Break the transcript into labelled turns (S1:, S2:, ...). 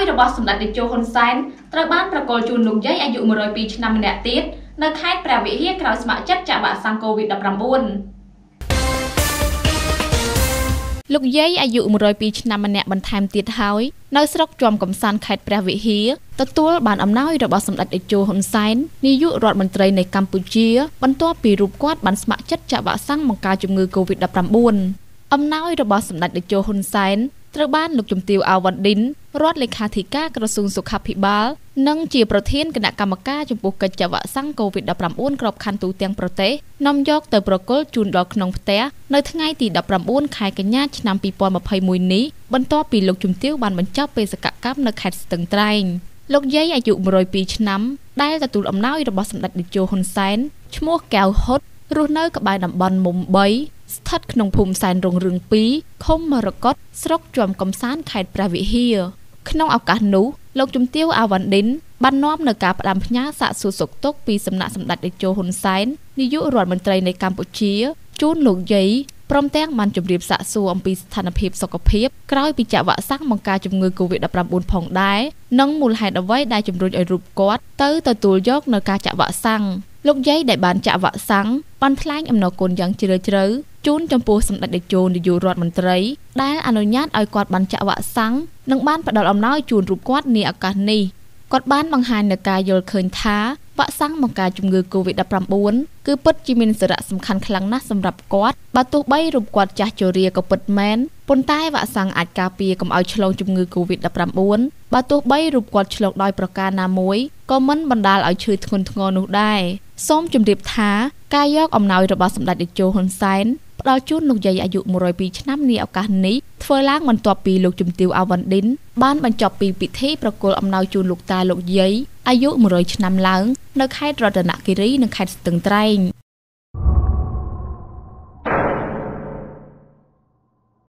S1: យរបស់សម្ដេចតេជោហ៊ុនសែនត្រូវបានប្រកល់ជូនលោកយាយអាយុ102ឆ្នាំម្នាក់ទៀតនៅខេត្តព្រះវិហារក្រោយស្ម័គ្រចិត្តចាក់វ៉ាក់សាំងកូវីដ -19 លោកយាយអាយុ102ឆ្នាំម្នាក់បន្ថែមទៀតហើយនៅ ស្រុកជាំកំសាន្តខេត្តព្រះវិហារទទួលបានអំណោយរបស់សម្ដេចតេជោហ៊ុនសែននាយករដ្ឋមន្ត្រីនៃកម្ពុជា បន្ទាប់ពីរូបគាត់បានស្ម័គ្រចិត្តចាក់វ៉ាក់សាំងបង្ការជំងឺ Covid-19 អំណោយរបស់សម្ដេចតេជោហ៊ុនសែនត្រូវបានលោកជំទាវអាវ៉ាន់ឌិនរដ្ឋលេខាធិការក្រសួងសុខាភិបាលនិងជាប្រធានគណៈកម្មការចំពោះកិច្ចវ៉ាក់សាំង COVID-19 ក្របខ័ណ្ឌទូទាំងប្រទេសនាំយកទៅប្រគល់ជូនដល់ក្នុងផ្ទះនៅថ្ងៃទី19ខែកញ្ញាឆ្នាំ2021នេះបន្ទាប់ពីលោកជំទាវបានបញ្ចប់បេសកកម្មនៅខេត្តស្ទឹងត្រែងលោកយាយអាយុ102ឆ្នាំ ដែលទទួលអំណោយរបស់សម្ដេចតេជោហ៊ុនសែនឈ្មោះកែវហ៊ុតរស់នៅក្បែរតំបន់មុំ3ស្ថិតក្នុងភូមិសែនរុងរឿង2ឃុំមរកតស្រុកជាំកំសាន្តខេត្តព្រះវិហារក្នុងឱកាសនោះលោកជំទាវអាវ៉ាន់ឌិន បាននាំនៅការផ្ដាំផ្ញើសាកសួរសុខទុក្ខពីសំណាក់សម្ដេចតេជោហ៊ុនសែននាយករដ្ឋមន្ត្រីនៃកម្ពុជា ជូនលោកយាយព្រមទាំងបានជម្រាបសាកសួរអំពីស្ថានភាពសុខភាពក្រោយពីចាក់វ៉ាក់សាំងបង្ការជំងឺ Covid-19 ផងដែរនិងមូលហេតុអ្វីដែលជំរុញឲ្យរូបគាត់ទៅទទួលយក នៅការចាក់វ៉ាក់សាំងលោកយាយដែលបានចាក់វ៉ាក់សាំងបានថ្លែងអំណរគុណយ៉ាងជ្រាលជ្រៅជូនចំពោះសម្ដេចតេជោនាយករដ្ឋមន្ត្រីដែលអនុញ្ញាតឲ្យគាត់បានចាក់វ៉ាក់សាំងនិងបានផ្ដល់អំណោយជូនរូបគាត់នាឱកាសនេះគាត់បានបង្ហាញនូវការយល់ឃើញថាវ៉ាក់សាំងបង្ការជំងឺ Covid-19 គឺពិតជាមានសារៈសំខាន់ខ្លាំងណាស់សម្រាប់គាត់បើទោះបីរូបគាត់ចាស់ជរាក៏ពិតមែនប៉ុន្តែវ៉ាក់សាំងអាចការពារកុំឲ្យឆ្លង ជំងឺ Covid-19 បើទោះបីរូបគាត់ឆ្លងដោយប្រការណាមួយក៏មិនបណ្ដាលឲ្យឈឺធ្ងន់ធ្ងរនោះដែរសូមជម្រាបថាការយកអំណោយរបស់សម្ដេចតេជោហ៊ុនសែនផ្ដល់ជូនលោកយាយអាយុ102ឆ្នាំនាឱកាសនេះធ្វើឡើងបន្ទាប់ពីលោកជំទាវអាវ៉ាន់ឌិនបានបញ្ចប់ពីពិធីប្រគល់អំណោយជូនលោកតាលោកយាយអាយុ100ឆ្នាំឡើងនៅខេត្តរតនគិរីនិងខេត្តស្ទឹងត្រែង